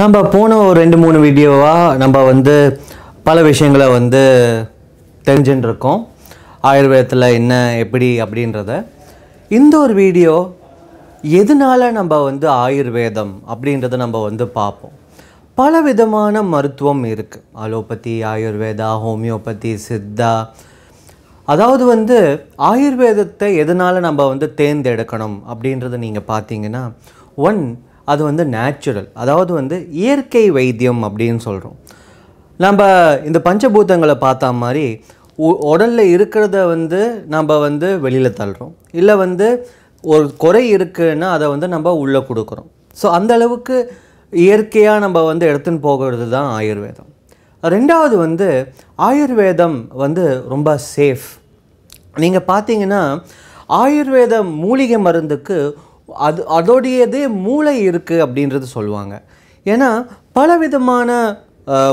நம்ம போன ஒரு ரெண்டு மூணு வீடியோவாக நம்ம வந்து பல விஷயங்களை வந்து தெரிஞ்சுட்டுருக்கோம் ஆயுர்வேதத்தில் என்ன எப்படி அப்படின்றத இந்த ஒரு வீடியோ எதனால் நம்ம வந்து ஆயுர்வேதம் அப்படின்றத நம்ம வந்து பார்ப்போம் பல விதமான மருத்துவம் இருக்குது அலோபதி ஆயுர்வேதா ஹோமியோபதி சித்தா அதாவது வந்து ஆயுர்வேதத்தை எதனால் நம்ம வந்து தேர்ந்தெடுக்கணும் அப்படின்றத நீங்கள் பார்த்தீங்கன்னா ஒன் அது வந்து நேச்சுரல் அதாவது வந்து இயற்கை வைத்தியம் அப்படின்னு சொல்கிறோம் நம்ம இந்த பஞ்சபூதங்களை பார்த்தா மாதிரி உடலில் இருக்கிறத வந்து நம்ம வந்து வெளியில் தள்ளுறோம் இல்லை வந்து ஒரு குறை இருக்குன்னா அதை வந்து நம்ம உள்ளே கொடுக்குறோம் ஸோ அந்த அளவுக்கு இயற்கையாக நம்ம வந்து எடுத்துன்னு போகிறது தான் ஆயுர்வேதம் ரெண்டாவது வந்து ஆயுர்வேதம் வந்து ரொம்ப சேஃப் நீங்கள் பார்த்தீங்கன்னா ஆயுர்வேத மூலிகை மருந்துக்கு அது அதோடையதே மூளை இருக்குது அப்படின்றது சொல்லுவாங்க ஏன்னா பலவிதமான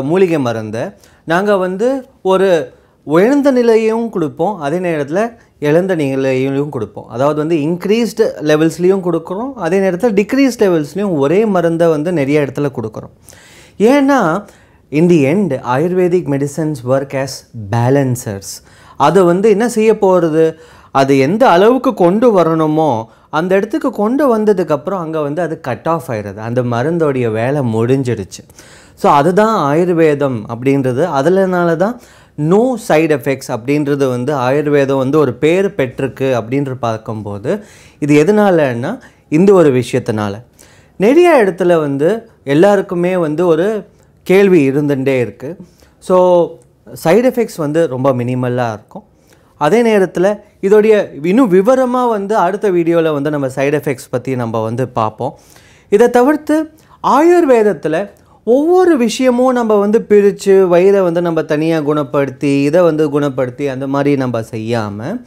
மூலிகை மருந்தை நாங்கள் வந்து ஒரு உயர்ந்த நிலையும் கொடுப்போம் அதே நேரத்தில் இழந்த நிலையிலையும் கொடுப்போம் அதாவது வந்து இன்க்ரீஸ்டு லெவல்ஸ்லேயும் கொடுக்குறோம் அதே நேரத்தில் டிக்ரீஸ் லெவல்ஸ்லேயும் ஒரே மருந்தை வந்து நிறைய இடத்துல கொடுக்குறோம் ஏன்னா in the end ayurvedic medicines work as balancers அதை வந்து என்ன செய்ய போகிறது அது எந்த அளவுக்கு கொண்டு வரணுமோ அந்த இடத்துக்கு கொண்டு வந்ததுக்கப்புறம் அங்கே வந்து அது கட் ஆஃப் ஆயிடுது அந்த மருந்தோடைய வேலை முடிஞ்சிடுச்சு ஸோ அதுதான் ஆயுர்வேதம் அப்படின்றது அதில்னால தான் நோ சைடு எஃபெக்ட்ஸ் அப்படின்றது வந்து ஆயுர்வேதம் வந்து ஒரு பேர் பெற்றிருக்கு அப்படின்ற பார்க்கும்போது இது எதனாலன்னா இந்த ஒரு விஷயத்தினால நிறைய இடத்துல வந்து எல்லாருக்குமே வந்து ஒரு கேள்வி இருந்துகிட்டே இருக்குது ஸோ சைடு எஃபெக்ட்ஸ் வந்து ரொம்ப மினிமல்லாக இருக்கும் அதே நேரத்தில் இதோடைய இன்னும் விவரமாக வந்து அடுத்த வீடியோவில் வந்து நம்ம சைடு எஃபெக்ட்ஸ் பற்றி நம்ம வந்து பார்ப்போம் இதை தவிர்த்து ஆயுர்வேதத்தில் ஒவ்வொரு விஷயமும் நம்ம வந்து பிரித்து வயிறை வந்து நம்ம தனியாக குணப்படுத்தி இதை வந்து குணப்படுத்தி அந்த மாதிரி நம்ம செய்யாமல்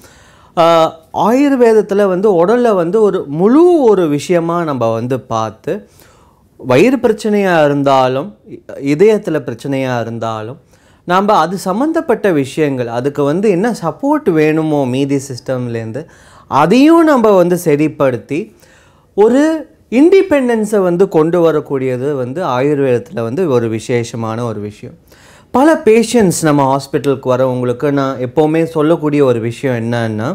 ஆயுர்வேதத்தில் வந்து உடலில் வந்து ஒரு முழு ஒரு விஷயமாக நம்ம வந்து பார்த்து வயிறு பிரச்சனையாக இருந்தாலும் இதயத்தில் பிரச்சனையாக இருந்தாலும் நாம் அது சம்மந்தப்பட்ட விஷயங்கள் அதுக்கு வந்து என்ன சப்போர்ட் வேணுமோ மீதி சிஸ்டம்லேருந்து அதையும் நம்ம வந்து சரிப்படுத்தி ஒரு இண்டிபெண்டன்ஸை வந்து கொண்டு வரக்கூடியது வந்து ஆயுர்வேதத்தில் வந்து ஒரு விசேஷமான ஒரு விஷயம் பல பேஷண்ட்ஸ் நம்ம ஹாஸ்பிட்டலுக்கு வரவங்களுக்கு நான் எப்போவுமே சொல்லக்கூடிய ஒரு விஷயம் என்னன்னா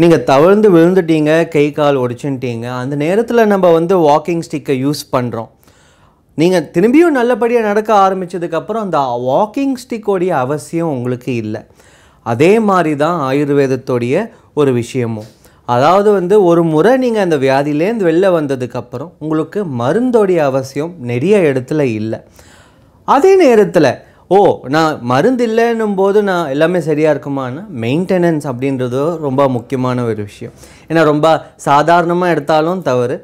நீங்கள் தவழ்ந்து விழுந்துட்டீங்க கை கால் ஒடிச்சுட்டீங்க அந்த நேரத்தில் நம்ம வந்து வாக்கிங் ஸ்டிக்கை யூஸ் பண்ணுறோம் நீங்கள் திரும்பியும் நல்லபடியாக நடக்க ஆரம்பித்ததுக்கப்புறம் அந்த வாக்கிங் ஸ்டிக்கோடைய அவசியம் உங்களுக்கு இல்லை அதே மாதிரி தான் ஆயுர்வேதத்தோடைய ஒரு விஷயமும் அதாவது வந்து ஒரு முறை நீங்கள் அந்த வியாதியிலேருந்து வெளில வந்ததுக்கப்புறம் உங்களுக்கு மருந்தோடைய அவசியம் நிறைய இடத்துல இல்லை அதே நேரத்தில் ஓ நான் மருந்து இல்லைன்னும் போது நான் எல்லாமே சரியாக இருக்குமானா மெயின்டெனன்ஸ் அப்படின்றது ரொம்ப முக்கியமான ஒரு விஷயம் ஏன்னா ரொம்ப சாதாரணமாக எடுத்தாலும் தவறு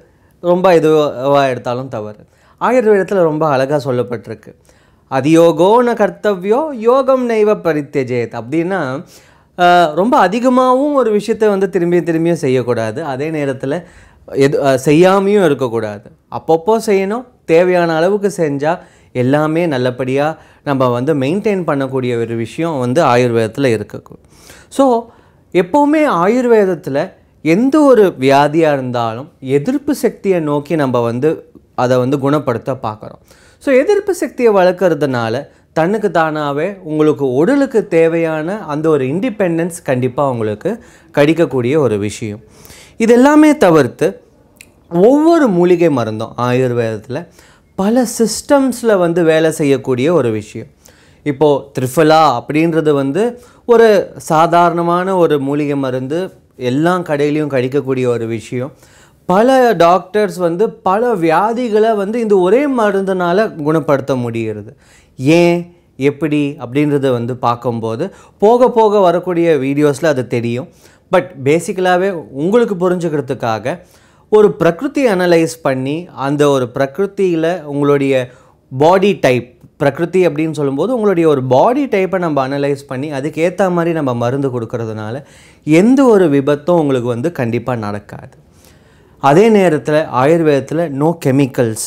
ரொம்ப இதுவாக எடுத்தாலும் தவறு ஆயுர்வேதத்தில் ரொம்ப அழகாக சொல்லப்பட்டிருக்கு அதியோகோன கர்த்தவியோ யோகம் நெய்வ பரித்தெஜேத் அப்படின்னா ரொம்ப அதிகமாகவும் ஒரு விஷயத்தை வந்து திரும்பி திரும்பியும் செய்யக்கூடாது அதே நேரத்தில் எது செய்யாமையும் இருக்கக்கூடாது அப்பப்போ செய்யணும் தேவையான அளவுக்கு செஞ்சால் எல்லாமே நல்லபடியாக நம்ம வந்து மெயின்டைன் பண்ணக்கூடிய ஒரு விஷயம் வந்து ஆயுர்வேதத்தில் இருக்குது ஸோ எப்போவுமே ஆயுர்வேதத்தில் எந்த ஒரு வியாதியாக இருந்தாலும் எதிர்ப்பு சக்தியை நோக்கி நம்ம வந்து அதை வந்து குணப்படுத்த பார்க்குறோம் ஸோ எதிர்ப்பு சக்தியை வளர்க்குறதுனால தன்னுக்கு தானாகவே உங்களுக்கு உடலுக்கு தேவையான அந்த ஒரு இண்டிபெண்டன்ஸ் கண்டிப்பாக உங்களுக்கு கடிக்கக்கூடிய ஒரு விஷயம் இது எல்லாமே தவிர்த்து ஒவ்வொரு மூலிகை மருந்தும் ஆயுர்வேதத்தில் பல சிஸ்டம்ஸில் வந்து வேலை செய்யக்கூடிய ஒரு விஷயம் இப்போது த்ரிஃபலா அப்படின்றது வந்து ஒரு சாதாரணமான ஒரு மூலிகை மருந்து எல்லா கடையிலையும் கடிக்கக்கூடிய ஒரு விஷயம் பல டாக்டர்ஸ் வந்து பல வியாதிகளை வந்து இந்த ஒரே மருந்தினால் குணப்படுத்த முடிகிறது ஏன் எப்படி அப்படின்றத வந்து பார்க்கும்போது போக போக வரக்கூடிய வீடியோஸில் அது தெரியும் பட் பேசிக்கலாகவே உங்களுக்கு புரிஞ்சுக்கிறதுக்காக ஒரு பிரகிருதி அனலைஸ் பண்ணி அந்த ஒரு பிரகிருத்தியில் உங்களுடைய பாடி டைப் பிரகிருதி அப்படின்னு சொல்லும்போது உங்களுடைய ஒரு பாடி டைப்பை நம்ம அனலைஸ் பண்ணி அதுக்கேற்ற மாதிரி நம்ம மருந்து கொடுக்கறதுனால எந்த ஒரு விபத்தும் உங்களுக்கு வந்து கண்டிப்பாக நடக்காது அதே நேரத்தில் ஆயுர்வேதத்தில் நோ கெமிக்கல்ஸ்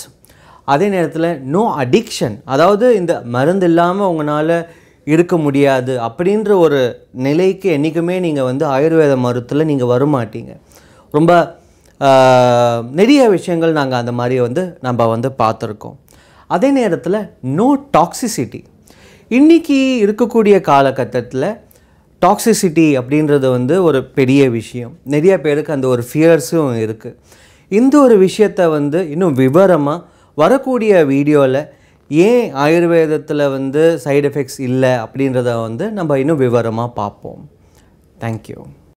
அதே நேரத்தில் நோ அடிக்ஷன் அதாவது இந்த மருந்து இல்லாமல் உங்களால் இருக்க முடியாது அப்படின்ற ஒரு நிலைக்கு என்றைக்குமே நீங்கள் வந்து ஆயுர்வேத மருத்துவத்தில் நீங்கள் வரமாட்டீங்க ரொம்ப நிறைய விஷயங்கள் நாங்கள் அந்த மாதிரி வந்து நம்ம வந்து பார்த்துருக்கோம் அதே நேரத்தில் நோ டாக்ஸிசிட்டி இன்றைக்கி இருக்கக்கூடிய காலகட்டத்தில் டாக்ஸிசிட்டி அப்படின்றது வந்து ஒரு பெரிய விஷயம் நிறைய பேருக்கு அந்த ஒரு ஃபியர்ஸும் இருக்குது இந்த ஒரு விஷயத்தை வந்து இன்னும் விவரமாக வரக்கூடிய வீடியோவில் ஏன் ஆயுர்வேதத்தில் வந்து சைடு எஃபெக்ட்ஸ் இல்லை அப்படின்றத வந்து நம்ம இன்னும் விவரமாக பார்ப்போம் தேங்க்யூ